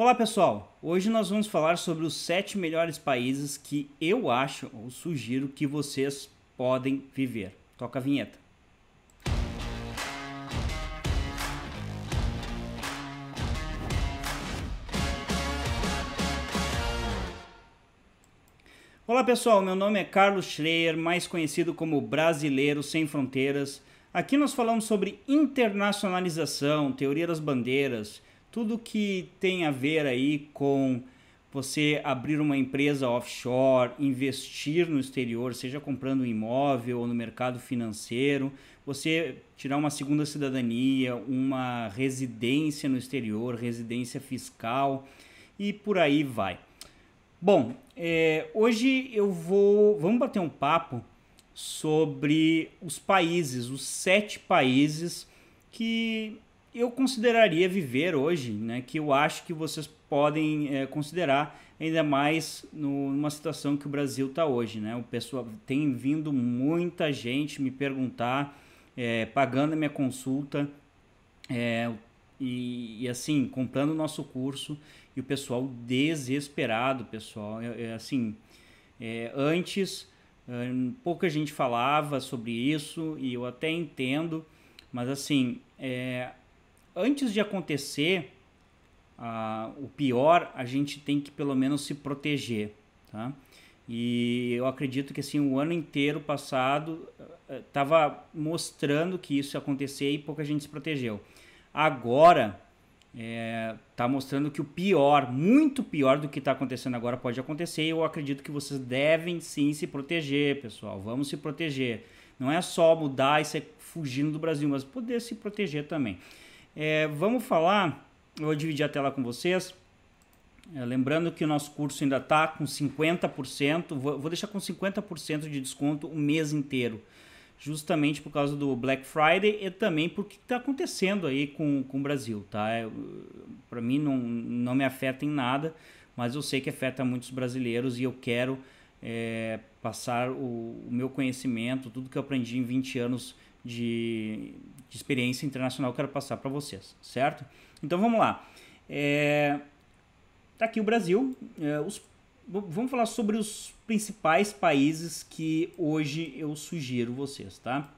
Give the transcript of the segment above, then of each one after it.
Olá pessoal, hoje nós vamos falar sobre os sete melhores países que eu acho ou sugiro que vocês podem viver. Toca a vinheta. Olá pessoal, meu nome é Carlos Schreier, mais conhecido como Brasileiro Sem Fronteiras. Aqui nós falamos sobre internacionalização, teoria das bandeiras, tudo que tem a ver aí com você abrir uma empresa offshore, investir no exterior, seja comprando um imóvel ou no mercado financeiro, você tirar uma segunda cidadania, uma residência no exterior, residência fiscal e por aí vai. Bom, é, hoje eu vou. Vamos bater um papo sobre os países, os sete países que eu consideraria viver hoje, né, que eu acho que vocês podem é, considerar, ainda mais no, numa situação que o Brasil está hoje. Né? O pessoal tem vindo muita gente me perguntar, é, pagando a minha consulta é, e, e, assim, comprando o nosso curso, e o pessoal desesperado, pessoal. É, é assim, é, antes pouca gente falava sobre isso e eu até entendo, mas assim, é, antes de acontecer uh, o pior, a gente tem que pelo menos se proteger, tá? E eu acredito que assim o ano inteiro passado estava eh, eh, mostrando que isso ia acontecer e pouca gente se protegeu. Agora está eh, é, mostrando que o pior, muito pior do que está acontecendo agora pode acontecer. E eu acredito que vocês devem sim se proteger, pessoal. Vamos se proteger. Não é só mudar e ser fugindo do Brasil, mas poder se proteger também. É, vamos falar, eu vou dividir a tela com vocês. É, lembrando que o nosso curso ainda está com 50%, vou, vou deixar com 50% de desconto o mês inteiro justamente por causa do Black Friday e também porque está acontecendo aí com, com o Brasil, tá? É, Para mim não, não me afeta em nada, mas eu sei que afeta muitos brasileiros e eu quero é, passar o, o, meu conhecimento, tudo que eu aprendi em 20 anos de de experiência internacional que eu quero passar para vocês, certo? Então vamos lá. É, tá aqui o Brasil. É, os, vamos falar sobre os principais países que hoje eu sugiro vocês, tá?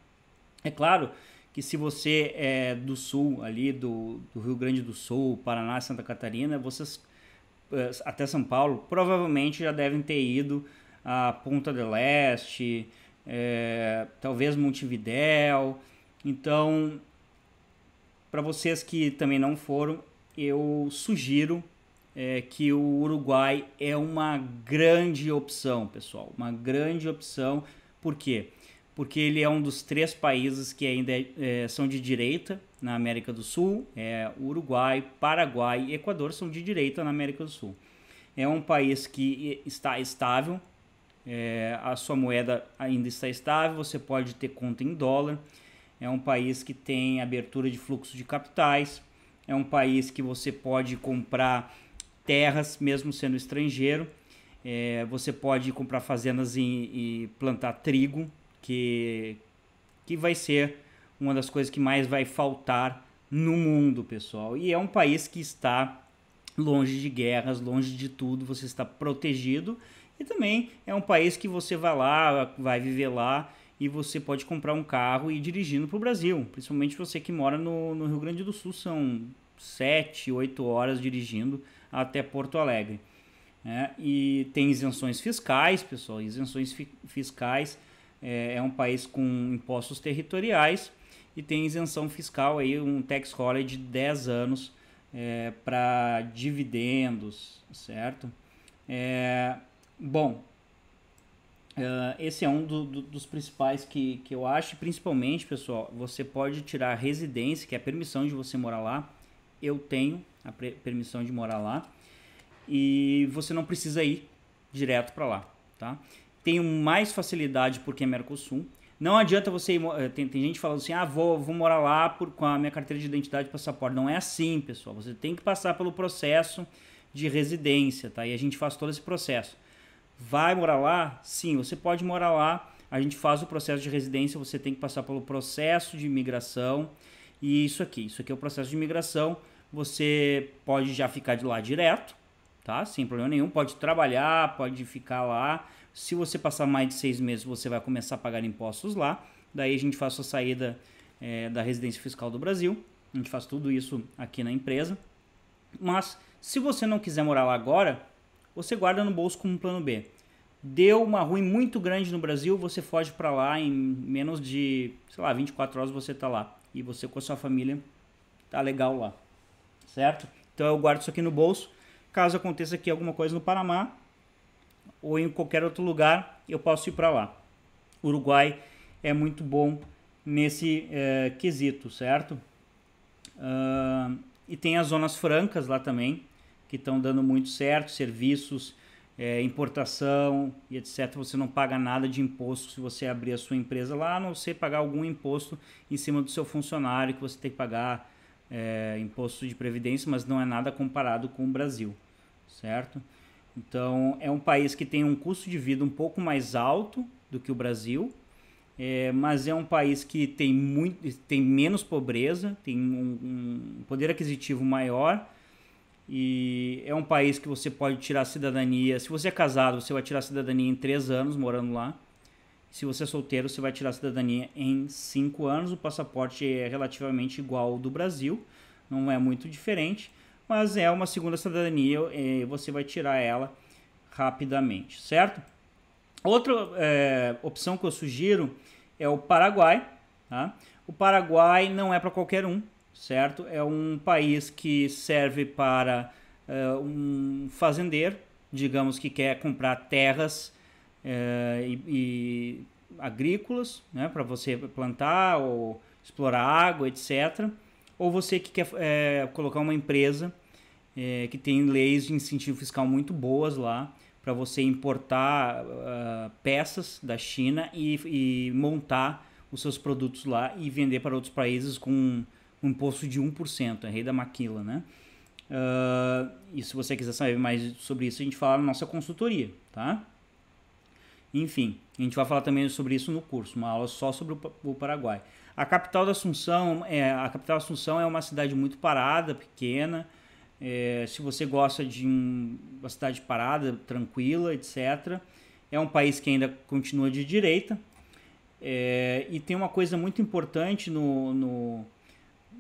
É claro que se você é do sul ali, do, do Rio Grande do Sul, Paraná, Santa Catarina, vocês é, até São Paulo, provavelmente já devem ter ido a Ponta del Este, é, talvez Montevidéu, então, para vocês que também não foram, eu sugiro é, que o Uruguai é uma grande opção, pessoal. Uma grande opção, por quê? Porque ele é um dos três países que ainda é, são de direita na América do Sul. É, Uruguai, Paraguai e Equador são de direita na América do Sul. É um país que está estável, é, a sua moeda ainda está estável, você pode ter conta em dólar é um país que tem abertura de fluxo de capitais, é um país que você pode comprar terras, mesmo sendo estrangeiro, é, você pode comprar fazendas e, e plantar trigo, que, que vai ser uma das coisas que mais vai faltar no mundo, pessoal. E é um país que está longe de guerras, longe de tudo, você está protegido. E também é um país que você vai lá, vai viver lá e você pode comprar um carro e ir dirigindo para o Brasil. Principalmente você que mora no, no, Rio Grande do Sul, são 7, 8 horas dirigindo até Porto Alegre. É, e tem isenções fiscais, pessoal, isenções fi fiscais. É, é, um país com impostos territoriais e tem isenção fiscal, aí, um tax holiday de 10 anos é, para dividendos, certo? É, bom, Uh, esse é um do, do, dos principais que, que eu acho. Principalmente, pessoal, você pode tirar a residência, que é a permissão de você morar lá. Eu tenho a permissão de morar lá. E você não precisa ir direto para lá, tá? Tenho mais facilidade porque é Mercosul. Não adianta você ir, eh, tem, tem gente falando assim, ah, vou, vou morar lá por, com a minha carteira de identidade e passaporte. Não é assim, pessoal. Você tem que passar pelo processo de residência, tá? E a gente faz todo esse processo. Vai morar lá? Sim, você pode morar lá. A gente faz o processo de residência, você tem que passar pelo processo de imigração. E isso aqui, isso aqui é o processo de imigração. Você pode já ficar de lá direto, tá? Sem problema nenhum. Pode trabalhar, pode ficar lá. Se você passar mais de seis meses, você vai começar a pagar impostos lá. Daí a gente faz a sua saída é, da residência fiscal do Brasil. A gente faz tudo isso aqui na empresa. Mas se você não quiser morar lá agora, você guarda no bolso como um plano B. Deu uma ruim muito grande no Brasil, você foge para lá em menos de, sei lá, 24 horas você tá lá. E você com a sua família tá legal lá. Certo? Então eu guardo isso aqui no bolso. Caso aconteça aqui alguma coisa no Panamá ou em qualquer outro lugar, eu posso ir para lá. Uruguai é muito bom nesse é, quesito, certo? Uh, e tem as zonas francas lá também, que estão dando muito certo, serviços, é, importação e etc. Você não paga nada de imposto se você abrir a sua empresa lá, a não ser pagar algum imposto em cima do seu funcionário, que você tem que pagar é, imposto de previdência, mas não é nada comparado com o Brasil, certo? Então, é um país que tem um custo de vida um pouco mais alto do que o Brasil, é, mas é um país que tem, muito, tem menos pobreza, tem um, um poder aquisitivo maior, e é um país que você pode tirar cidadania. Se você é casado, você vai tirar cidadania em três anos morando lá. Se você é solteiro, você vai tirar cidadania em cinco anos. O passaporte é relativamente igual ao do Brasil, não é muito diferente, mas é uma segunda cidadania e é, você vai tirar ela rapidamente, certo? Outra é, opção que eu sugiro é o Paraguai. Tá? O Paraguai não é para qualquer um certo? É um país que serve para uh, um fazendeiro, digamos que quer comprar terras uh, e, e, agrícolas, né, para você plantar ou explorar água, etc. Ou você que quer eh, colocar uma empresa que tem leis de incentivo fiscal muito boas lá para você importar ah, peças da China e, e montar os seus produtos lá e vender para outros países com um imposto de 1%, é rei da maquila, né? Uh, e se você quiser saber mais sobre isso, a gente fala na nossa consultoria, tá? Enfim, a gente vai falar também sobre isso no curso, uma aula só sobre o Paraguai. A capital da Assunção é a capital Assunção é uma cidade muito parada, pequena. É, se você gosta de um, uma cidade parada, tranquila, etc. É um país que ainda continua de direita. É, e tem uma coisa muito importante no, no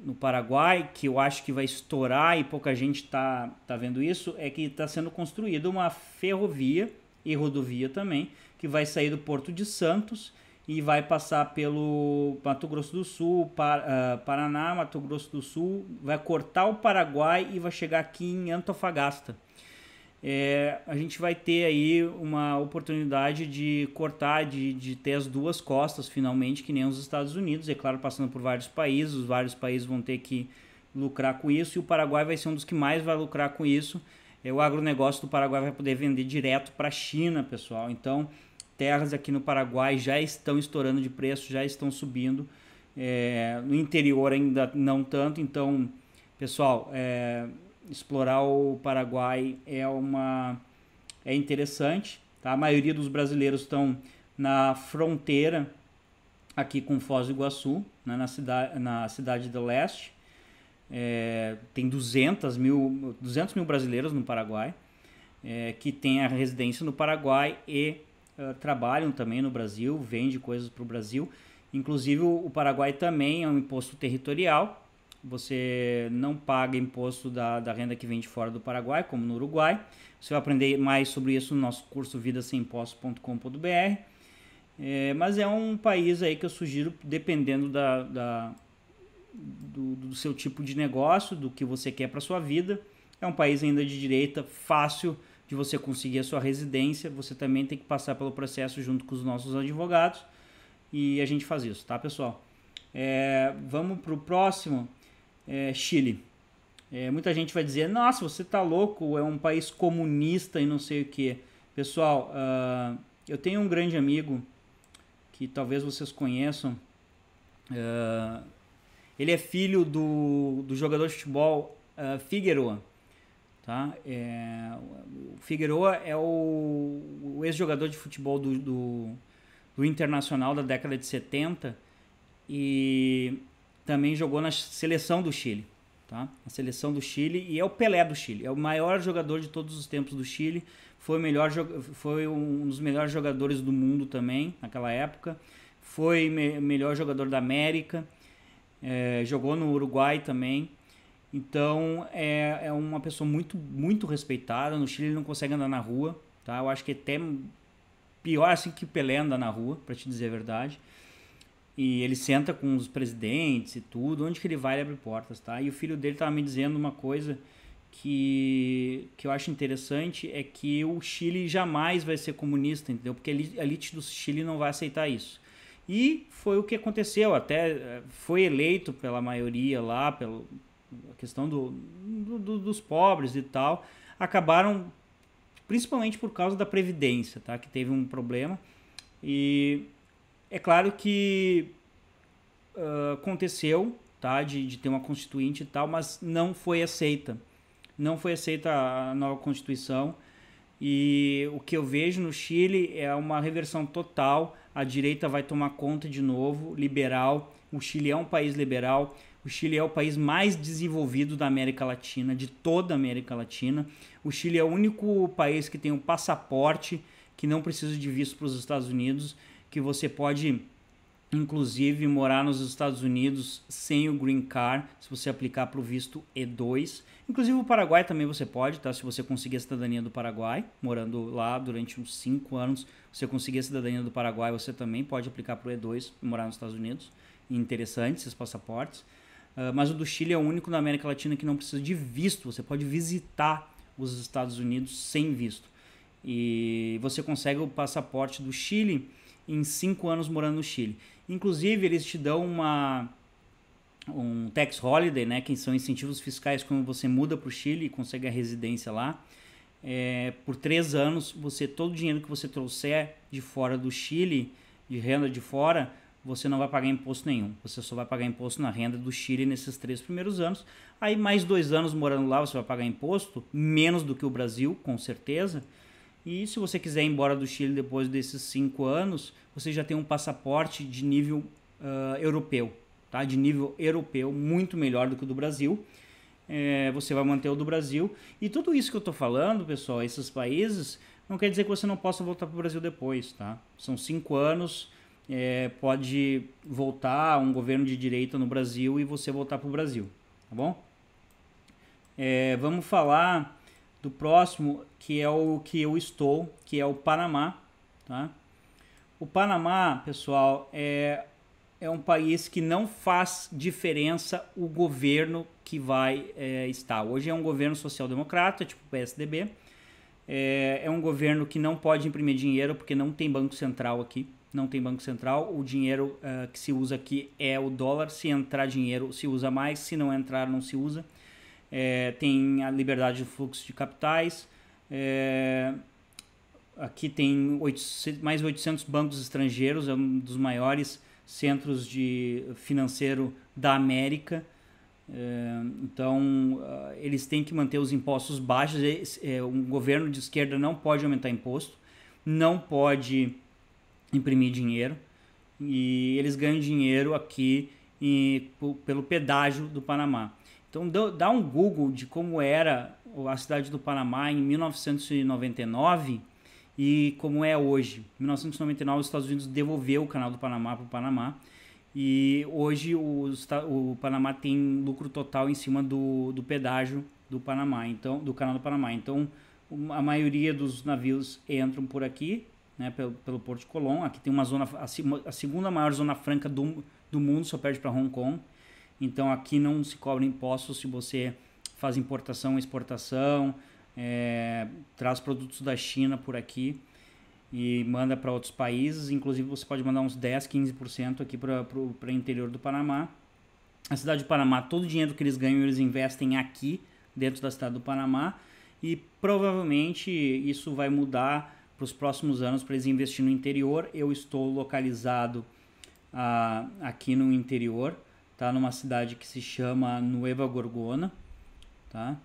no Paraguai, que eu acho que vai estourar e pouca gente está tá vendo isso, é que está sendo construída uma ferrovia e rodovia também, que vai sair do Porto de Santos e vai passar pelo Mato Grosso do Sul, ah, Paraná, Mato Grosso do Sul, vai cortar o Paraguai e vai chegar aqui em Antofagasta é, a gente vai ter aí uma oportunidade de cortar, de, de ter as duas costas finalmente, que nem os Estados Unidos, é claro, passando por vários países, os vários países vão ter que lucrar com isso, e o Paraguai vai ser um dos que mais vai lucrar com isso. É, o agronegócio do Paraguai vai poder vender direto para a China, pessoal. Então, terras aqui no Paraguai já estão estourando de preço, já estão subindo. É, no interior ainda não tanto, então, pessoal, é, explorar o Paraguai é uma é interessante. Tá? A maioria dos brasileiros estão na fronteira aqui com Foz do Iguaçu, né? na, cidade, na cidade do leste. É, tem 200 mil, 200 mil brasileiros no Paraguai é, que têm a residência no Paraguai e ah, trabalham também no Brasil, vendem coisas para o Brasil. Inclusive, o Paraguai também é um imposto territorial, você não paga imposto da, da renda que vem de fora do Paraguai, como no Uruguai. Você vai aprender mais sobre isso no nosso curso vidasemimpostos.com.br. É, mas é um país aí que eu sugiro, dependendo da, da do, do, seu tipo de negócio, do que você quer para sua vida. É um país ainda de direita, fácil de você conseguir a sua residência. Você também tem que passar pelo processo junto com os nossos advogados. E a gente faz isso, tá, pessoal? É, vamos para o próximo é, Chile. É, muita gente vai dizer, nossa, você tá louco, é um país comunista e não sei o que. Pessoal, uh, eu tenho um grande amigo que talvez vocês conheçam. Uh, ele é filho do, do jogador de futebol uh, Figueroa. Tá? É, o Figueroa é o, o ex-jogador de futebol do, do, do Internacional da década de 70 e também jogou na seleção do Chile, tá? A seleção do Chile e é o Pelé do Chile, é o maior jogador de todos os tempos do Chile, foi o melhor foi um dos melhores jogadores do mundo também naquela época, foi me melhor jogador da América, é, jogou no Uruguai também. Então é, é uma pessoa muito muito respeitada. No Chile ele não consegue andar na rua, tá? Eu acho que é até pior assim que o Pelé anda na rua, para te dizer a verdade. E ele senta com os presidentes e tudo, onde que ele vai ele abre portas, tá? E o filho dele tava me dizendo uma coisa que, que eu acho interessante, é que o Chile jamais vai ser comunista, entendeu? Porque a elite do Chile não vai aceitar isso. E foi o que aconteceu, até eh, foi eleito pela maioria lá, pela questão do, do dos pobres e tal, acabaram principalmente por causa da previdência, tá? Que teve um problema e é claro que uh, aconteceu, tá, de, de ter uma constituinte e tal, mas não foi aceita. Não foi aceita a nova constituição. E o que eu vejo no Chile é uma reversão total. A direita vai tomar conta de novo, liberal. O Chile é um país liberal. O Chile é o país mais desenvolvido da América Latina, de toda a América Latina. O Chile é o único país que tem um passaporte que não precisa de visto para os Estados Unidos que você pode inclusive morar nos Estados Unidos sem o green card, se você aplicar para o visto E2. Inclusive o Paraguai também você pode, tá? Se você conseguir a cidadania do Paraguai, morando lá durante uns 5 anos, você conseguir a cidadania do Paraguai, você também pode aplicar para o E2 e morar nos Estados Unidos. Interessante esses passaportes. Uh, mas o do Chile é o único na América Latina que não precisa de visto. Você pode visitar os Estados Unidos sem visto. E você consegue o passaporte do Chile em cinco anos morando no Chile. Inclusive, eles te dão uma um tax holiday, né, que são incentivos fiscais quando você muda para o Chile e consegue a residência lá. É, por três anos, você todo o dinheiro que você trouxer de fora do Chile, de renda de fora, você não vai pagar imposto nenhum. Você só vai pagar imposto na renda do Chile nesses três primeiros anos. Aí mais dois anos morando lá, você vai pagar imposto, menos do que o Brasil, com certeza. E se você quiser ir embora do Chile depois desses cinco anos, você já tem um passaporte de nível uh, europeu, tá? De nível europeu muito melhor do que o do Brasil. É, você vai manter o do Brasil. E tudo isso que eu estou falando, pessoal, esses países, não quer dizer que você não possa voltar para o Brasil depois, tá? São cinco anos, é, pode voltar um governo de direita no Brasil e você voltar para o Brasil, tá bom? É, vamos falar do próximo, que é o que eu estou, que é o Panamá, tá? O Panamá, pessoal, é é um país que não faz diferença o governo que vai é, estar. Hoje é um governo social-democrata, tipo PSDB. É, é um governo que não pode imprimir dinheiro porque não tem banco central aqui. Não tem banco central. O dinheiro uh, que se usa aqui é o dólar. Se entrar dinheiro, se usa mais. Se não entrar, não se usa é, tem a liberdade de fluxo de capitais, é, aqui tem 800, mais 800 bancos estrangeiros, é um dos maiores centros de financeiro da América. É, então, ah, eles têm que manter os impostos baixos. É, um governo de esquerda não pode aumentar imposto, não pode imprimir dinheiro. E eles ganham dinheiro aqui e, pelo pedágio do Panamá. Então dá um Google de como era a cidade do Panamá em 1999 e como é hoje. Em 1999 os Estados Unidos devolveu o canal do Panamá para o Panamá e hoje o, o Panamá tem lucro total em cima do, do pedágio do Panamá, então do canal do Panamá. Então a maioria dos navios entram por aqui, né, pelo, pelo Porto de Colón. Aqui tem uma zona a, a segunda maior zona franca do, do mundo, só perde para Hong Kong. Então aqui não se cobra impostos se você faz importação, exportação, é, traz produtos da China por aqui e manda para outros países. Inclusive você pode mandar uns 10, 15% aqui para o interior do Panamá. A cidade do Panamá, todo o dinheiro que eles ganham, eles investem aqui, dentro da cidade do Panamá. E provavelmente isso vai mudar para os próximos anos para eles investirem no interior. Eu estou localizado ah, aqui no interior tá? Numa cidade que se chama Nueva Gorgona, tá?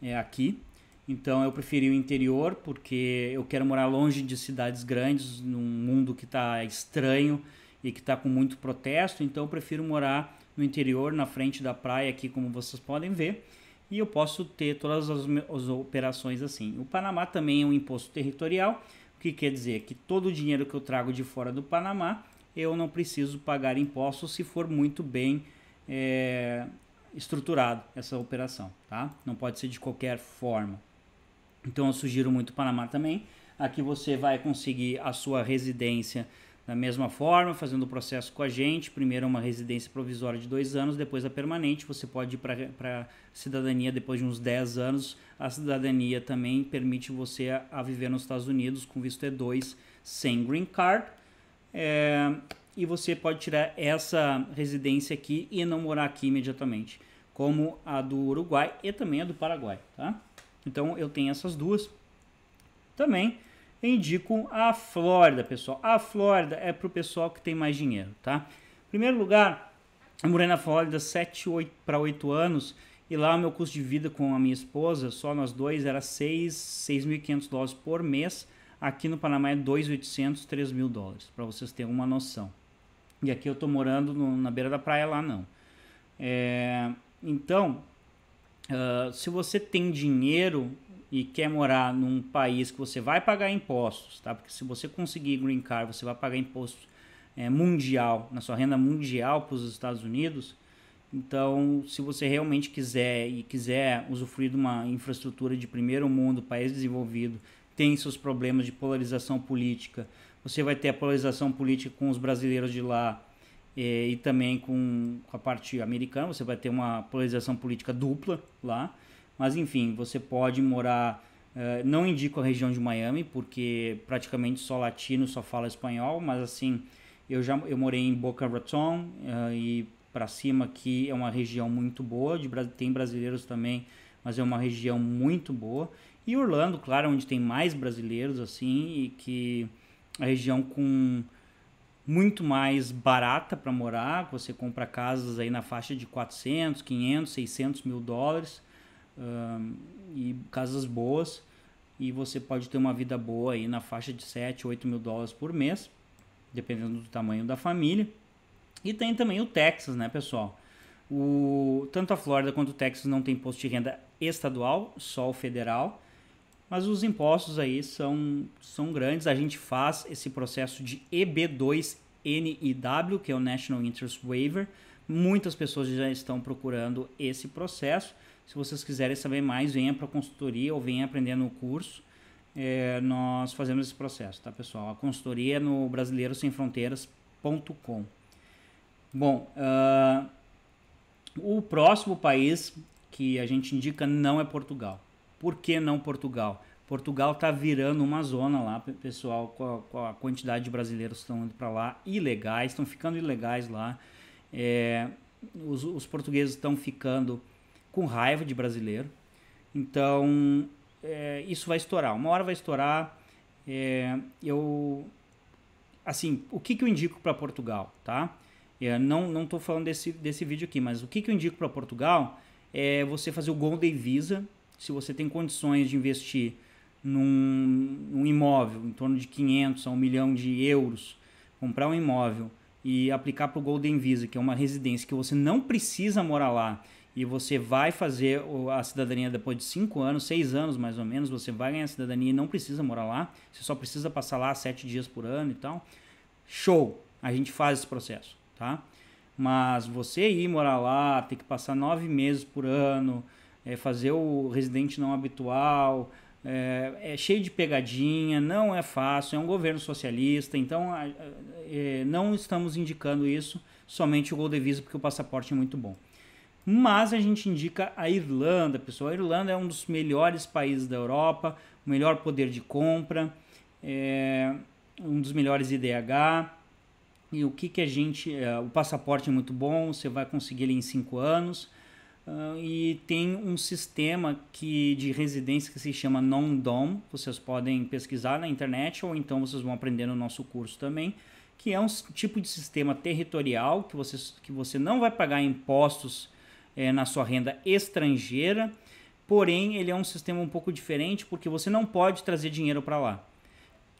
É aqui. Então eu preferi o interior porque eu quero morar longe de cidades grandes, num mundo que está estranho e que está com muito protesto. Então eu prefiro morar no interior, na frente da praia, aqui como vocês podem ver. E eu posso ter todas as, as operações assim. O Panamá também é um imposto territorial, o que quer dizer que todo o dinheiro que eu trago de fora do Panamá eu não preciso pagar impostos se for muito bem é, estruturado essa operação, tá? Não pode ser de qualquer forma. Então eu sugiro muito o Panamá também. Aqui você vai conseguir a sua residência da mesma forma, fazendo o processo com a gente. Primeiro uma residência provisória de dois anos, depois a permanente. Você pode ir para cidadania depois de uns 10 anos. A cidadania também permite você a, a viver nos Estados Unidos com visto E2 sem green card. É, e você pode tirar essa residência aqui e não morar aqui imediatamente, como a do Uruguai e também a do Paraguai, tá? Então eu tenho essas duas. Também indico a Flórida, pessoal. A Flórida é para o pessoal que tem mais dinheiro, tá? Em primeiro lugar, eu morei na Flórida 7 para 8 anos e lá o meu custo de vida com a minha esposa, só nós dois, era 6.500 dólares por mês. Aqui no Panamá é 2.800, 3.000 dólares, para vocês terem uma noção. E aqui eu tô morando no, na beira da praia, lá não. É, então, uh, se você tem dinheiro e quer morar num país que você vai pagar impostos, tá? Porque se você conseguir green card, você vai pagar imposto é, mundial, na sua renda mundial para os Estados Unidos. Então, se você realmente quiser e quiser usufruir de uma infraestrutura de primeiro mundo, país desenvolvido, tem seus problemas de polarização política, você vai ter a polarização política com os brasileiros de lá e, eh, e também com a parte americana, você vai ter uma polarização política dupla lá. Mas enfim, você pode morar. Uh, não indico a região de Miami, porque praticamente só latino só fala espanhol, mas assim, eu já eu morei em Boca Raton uh, e para cima aqui é uma região muito boa, de, tem brasileiros também, mas é uma região muito boa. E Orlando, claro, onde tem mais brasileiros assim e que a região com muito mais barata para morar, você compra casas aí na faixa de 400, 500, 600 mil dólares, um, e casas boas, e você pode ter uma vida boa aí na faixa de 7, 8 mil dólares por mês, dependendo do tamanho da família. E tem também o Texas, né, pessoal? O, tanto a Flórida quanto o Texas não tem imposto de renda estadual, só o federal. Mas os impostos aí são, são grandes. A gente faz esse processo de EB2NIW, que é o National Interest Waiver. Muitas pessoas já estão procurando esse processo. Se vocês quiserem saber mais, venha para a consultoria ou venha aprender no curso. É, nós fazemos esse processo, tá pessoal? A consultoria é no brasileirossemfronteiras.com Bom, uh, o próximo país que a gente indica não é Portugal. Por que não Portugal? Portugal está virando uma zona lá, pessoal, com a, com a quantidade de brasileiros que estão indo para lá, ilegais, estão ficando ilegais lá. É, os, os, portugueses estão ficando com raiva de brasileiro. Então, é, isso vai estourar. Uma hora vai estourar. É, eu, assim, o que, que eu indico para Portugal, tá? É, não não estou falando desse, desse vídeo aqui, mas o que, que eu indico para Portugal é você fazer o Golden Visa, se você tem condições de investir num, num imóvel em torno de 500 a 1 milhão de euros, comprar um imóvel e aplicar para o Golden Visa, que é uma residência que você não precisa morar lá e você vai fazer a cidadania depois de 5 anos, 6 anos mais ou menos, você vai ganhar a cidadania e não precisa morar lá, você só precisa passar lá 7 dias por ano e tal. Show! A gente faz esse processo, tá? Mas você ir morar lá, ter que passar 9 meses por ano, é fazer o residente não habitual, é, é, cheio de pegadinha, não é fácil, é um governo socialista, então é, não estamos indicando isso somente o Golden Visa, porque o passaporte é muito bom. Mas a gente indica a Irlanda, pessoal. A Irlanda é um dos melhores países da Europa, o melhor poder de compra, é, um dos melhores IDH. E o que, que a gente. É, o passaporte é muito bom, você vai conseguir ele em cinco anos. Uh, e tem um sistema que, de residência que se chama Non-DOM, vocês podem pesquisar na internet ou então vocês vão aprender no nosso curso também, que é um tipo de sistema territorial que você, que você não vai pagar impostos é, na sua renda estrangeira, porém ele é um sistema um pouco diferente porque você não pode trazer dinheiro para lá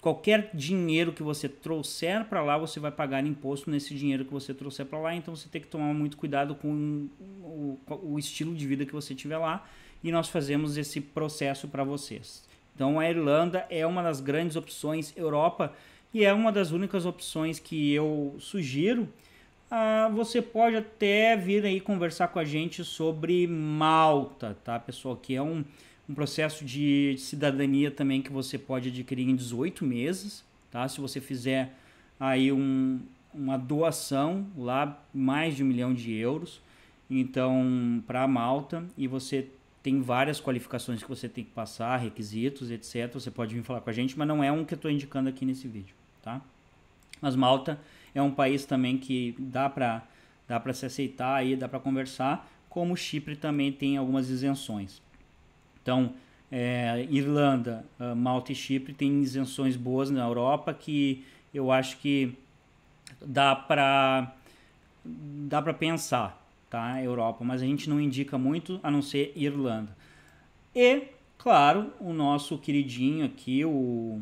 qualquer dinheiro que você trouxer para lá, você vai pagar imposto nesse dinheiro que você trouxer para lá, então você tem que tomar muito cuidado com o, o, estilo de vida que você tiver lá e nós fazemos esse processo para vocês. Então a Irlanda é uma das grandes opções Europa e é uma das únicas opções que eu sugiro. Ah, você pode até vir aí conversar com a gente sobre Malta, tá, pessoal? Que é um, um processo de, cidadania também que você pode adquirir em 18 meses, tá? Se você fizer aí um, uma doação lá mais de um milhão de euros, então para Malta e você tem várias qualificações que você tem que passar, requisitos, etc. Você pode vir falar com a gente, mas não é um que eu estou indicando aqui nesse vídeo, tá? Mas Malta é um país também que dá para dá para se aceitar aí, dá para conversar, como Chipre também tem algumas isenções. Então, é, Irlanda, ah, Malta e Chipre têm isenções boas na Europa que eu acho que dá para dá para pensar, tá? Europa, mas a gente não indica muito a não ser Irlanda. E, claro, o nosso queridinho aqui, o,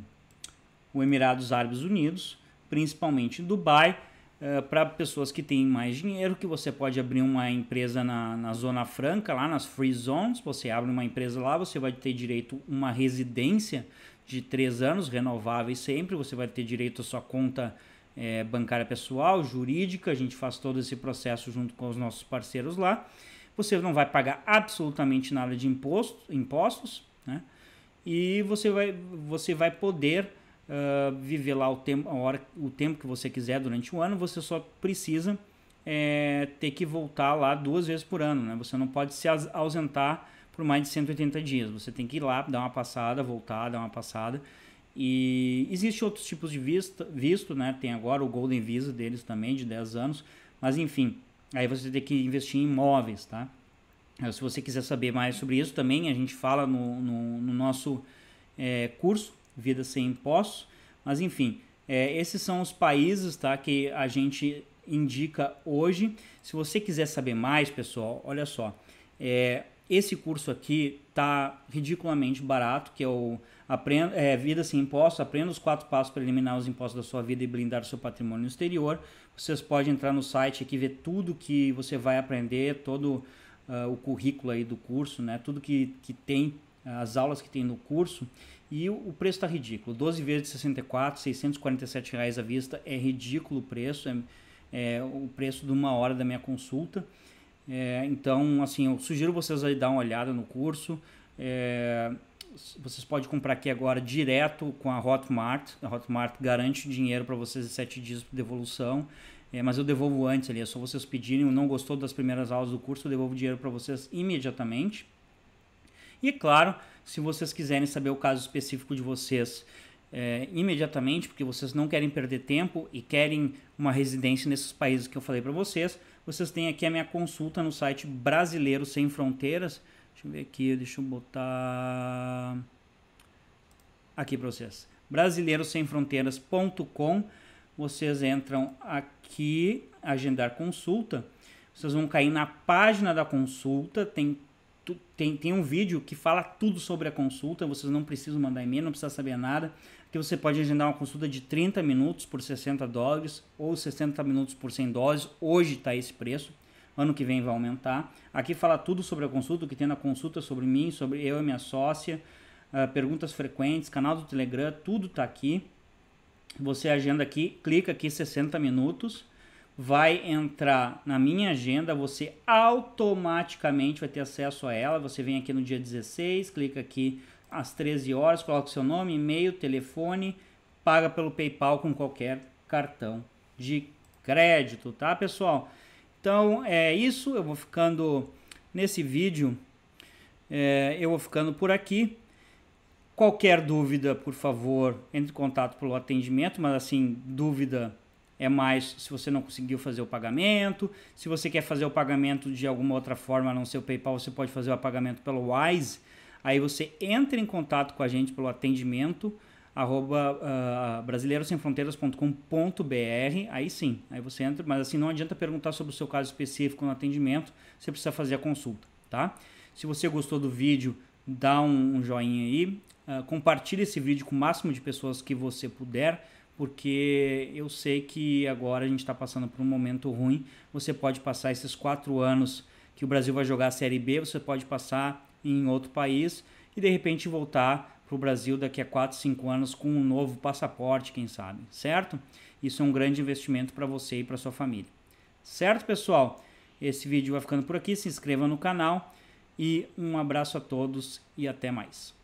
o Emirados Árabes Unidos, principalmente Dubai, eh, para pessoas que têm mais dinheiro, que você pode abrir uma empresa na, na Zona Franca, lá nas Free Zones. Você abre uma empresa lá, você vai ter direito a uma residência de três anos, renovável sempre. Você vai ter direito à sua conta é, bancária pessoal, jurídica. A gente faz todo esse processo junto com os nossos parceiros lá. Você não vai pagar absolutamente nada de imposto, impostos, né? E você vai, você vai poder uh, viver lá o tempo, a hora, o tempo que você quiser durante o ano, você só precisa é, ter que voltar lá duas vezes por ano. Né? Você não pode se ausentar por mais de 180 dias. Você tem que ir lá, dar uma passada, voltar, dar uma passada. E existem outros tipos de visto, visto né? tem agora o Golden Visa deles também, de 10 anos. Mas enfim, aí você tem que investir em imóveis, tá? Ah, se você quiser saber mais sobre isso também, a gente fala no, no, no nosso é, curso vida sem impostos. Mas enfim, é, esses são os países tá, que a gente indica hoje. Se você quiser saber mais, pessoal, olha só. É, esse curso aqui tá ridiculamente barato, que é o aprenda, é, Vida Sem Impostos, aprenda os quatro passos para eliminar os impostos da sua vida e blindar seu patrimônio no exterior. Vocês podem entrar no site aqui ver tudo que você vai aprender, todo uh, o currículo aí do curso, né? Tudo que, que tem eh, as aulas que tem no curso e o preço está ridículo. 12 vezes de 64, 647 reais à vista é ridículo o preço, é, é o preço de uma hora da minha consulta. É, então, assim, eu sugiro vocês aí dar uma olhada no curso. É, vocês podem comprar aqui agora direto com a Hotmart. A Hotmart garante dinheiro para vocês em 7 dias de devolução. É, mas eu devolvo antes ali, é só vocês pedirem. Não gostou das primeiras aulas do curso, eu devolvo dinheiro para vocês imediatamente. E claro, se vocês quiserem saber o caso específico de vocês é, imediatamente, porque vocês não querem perder tempo e querem uma residência nesses países que eu falei para vocês, vocês têm aqui a minha consulta no site Brasileiro Sem Fronteiras. Deixa eu ver aqui, deixa eu botar aqui para vocês. brasileirosemfronteiras.com. Vocês entram aqui, agendar consulta. Vocês vão cair na página da consulta, tem tu, tem, tem um vídeo que fala tudo sobre a consulta, vocês não precisam mandar e-mail, não precisa saber nada, que você pode agendar uma consulta de 30 minutos por 60 dólares ou 60 minutos por 100 dólares, hoje está esse preço, ano que vem vai aumentar. Aqui fala tudo sobre a consulta, o que tem na consulta sobre mim, sobre eu e minha sócia, uh, perguntas frequentes, canal do Telegram, tudo está aqui. Você agenda aqui, clica aqui 60 minutos, vai entrar na minha agenda, você automaticamente vai ter acesso a ela. Você vem aqui no dia 16, clica aqui às 13 horas, coloca seu nome, e-mail, telefone, paga pelo PayPal com qualquer cartão de crédito, tá, pessoal? Então é isso, eu vou ficando nesse vídeo, é, eu vou ficando por aqui. Qualquer dúvida, por favor, entre em contato pelo atendimento, mas assim, dúvida é mais se você não conseguiu fazer o pagamento. Se você quer fazer o pagamento de alguma outra forma, a não ser o PayPal, você pode fazer o pagamento pelo Wise. Aí você entra em contato com a gente pelo atendimento arroba uh, ah, brasileirosemfronteiras.com.br, aí sim, aí você entra, mas assim não adianta perguntar sobre o seu caso específico no atendimento, você precisa fazer a consulta, tá? Se você gostou do vídeo, dá um, um joinha aí, uh, compartilha esse vídeo com o máximo de pessoas que você puder, porque eu sei que agora a gente está passando por um momento ruim. Você pode passar esses quatro anos que o Brasil vai jogar a Série B, você pode passar em outro país e de repente voltar para o Brasil daqui a 4, 5 anos com um novo passaporte, quem sabe, certo? Isso é um grande investimento para você e para sua família. Certo, pessoal? Esse vídeo vai ficando por aqui. Se inscreva no canal e um abraço a todos e até mais.